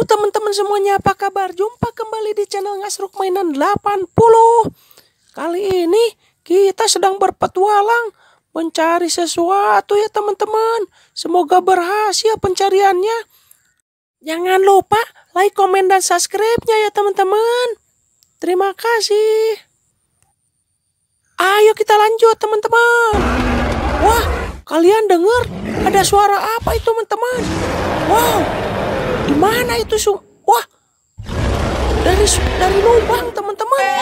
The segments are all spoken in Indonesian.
Halo teman-teman semuanya, apa kabar? Jumpa kembali di channel Ngasruk Mainan 80. Kali ini kita sedang berpetualang mencari sesuatu ya teman-teman. Semoga berhasil pencariannya. Jangan lupa like, komen, dan subscribe-nya ya teman-teman. Terima kasih. Ayo kita lanjut teman-teman. Wah, kalian dengar ada suara apa itu teman-teman? Wow, di mana itu su? Wah, dari dari lubang teman-teman,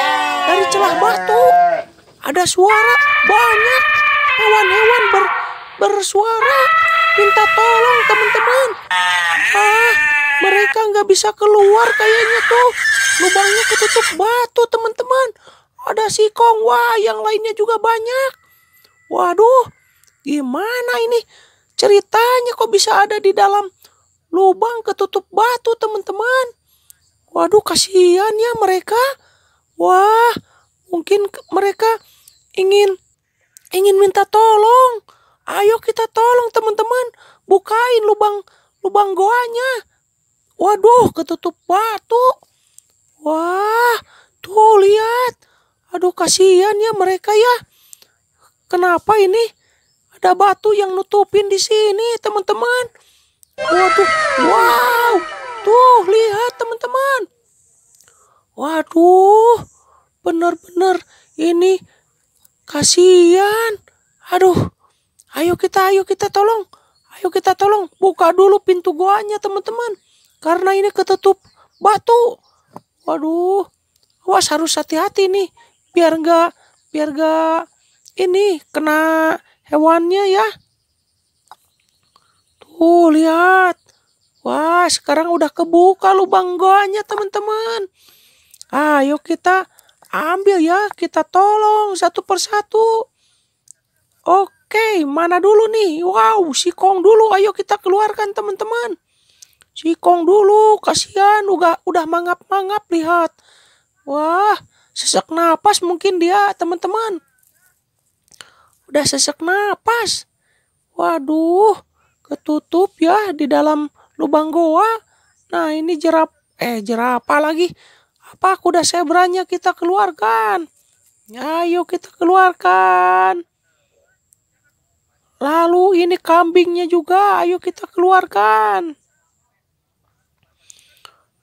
dari celah batu ada suara banyak hewan-hewan ber, bersuara minta tolong teman-teman. Ah, mereka nggak bisa keluar kayaknya tuh. Lubangnya ketutup batu teman-teman. Ada Kong, wah yang lainnya juga banyak. Waduh, gimana ini? Ceritanya kok bisa ada di dalam lubang ketutup batu teman-teman. Waduh kasihan ya mereka. Wah mungkin mereka ingin ingin minta tolong. Ayo kita tolong teman-teman bukain lubang lubang goanya. Waduh ketutup batu. Wah tuh lihat. Aduh kasihan ya mereka ya. Kenapa ini? Ada batu yang nutupin di sini teman-teman. ini. Kasihan. Aduh. Ayo kita, ayo kita tolong. Ayo kita tolong. Buka dulu pintu goanya teman-teman. Karena ini ketutup batu. Waduh. Awas harus hati-hati nih. Biar enggak, biar enggak ini kena hewannya ya. Tuh lihat. Wah sekarang udah kebuka lubang goanya teman-teman. Ayo kita Ambil ya, kita tolong satu persatu. Oke, mana dulu nih? Wow, si Kong dulu. Ayo kita keluarkan teman-teman. Si Kong dulu, kasihan udah udah mangap-mangap lihat. Wah, sesak napas mungkin dia, teman-teman. Udah sesak napas. Waduh, ketutup ya di dalam lubang goa. Nah, ini jerap eh jerapah lagi. Apa kuda sebranya kita keluarkan? Ayo kita keluarkan. Lalu ini kambingnya juga, ayo kita keluarkan.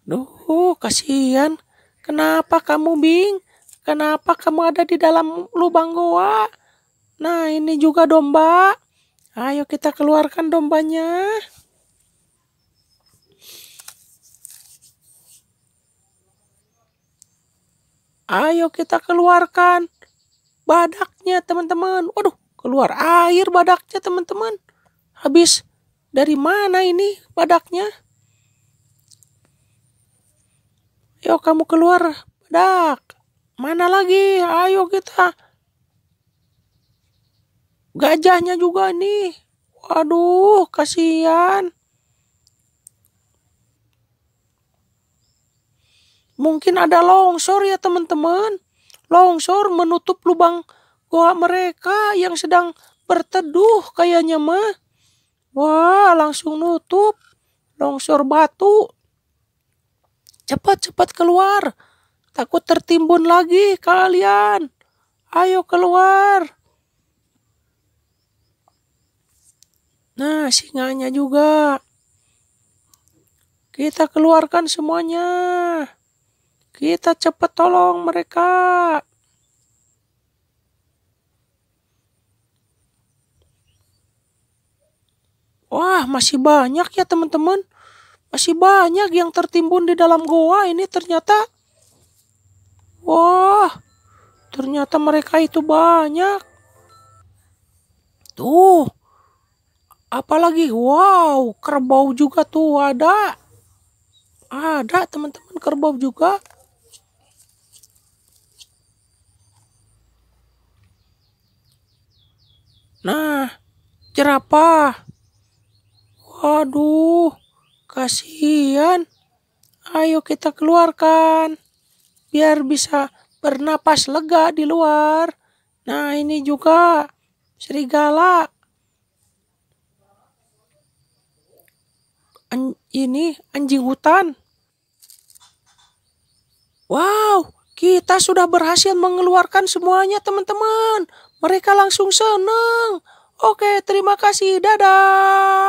Duh, kasihan. Kenapa kamu, Bing? Kenapa kamu ada di dalam lubang goa? Nah, ini juga domba. Ayo kita keluarkan dombanya. Ayo kita keluarkan badaknya teman-teman. Waduh, keluar air badaknya teman-teman. Habis dari mana ini badaknya? Ayo kamu keluar badak. Mana lagi? Ayo kita. Gajahnya juga nih. Waduh, kasihan. Mungkin ada longsor ya teman-teman. Longsor menutup lubang goa mereka yang sedang berteduh kayaknya mah. Wah, langsung nutup. Longsor batu. Cepat-cepat keluar. Takut tertimbun lagi kalian. Ayo keluar. Nah, singanya juga. Kita keluarkan semuanya. Kita cepat tolong mereka. Wah, masih banyak ya teman-teman. Masih banyak yang tertimbun di dalam goa ini ternyata. Wah, ternyata mereka itu banyak. Tuh, apalagi wow, kerbau juga tuh ada. Ada teman-teman kerbau juga. apa? Waduh, kasihan. Ayo kita keluarkan biar bisa bernapas lega di luar. Nah, ini juga serigala. An ini anjing hutan. Wow, kita sudah berhasil mengeluarkan semuanya, teman-teman. Mereka langsung senang. Oke, terima kasih. Dadah.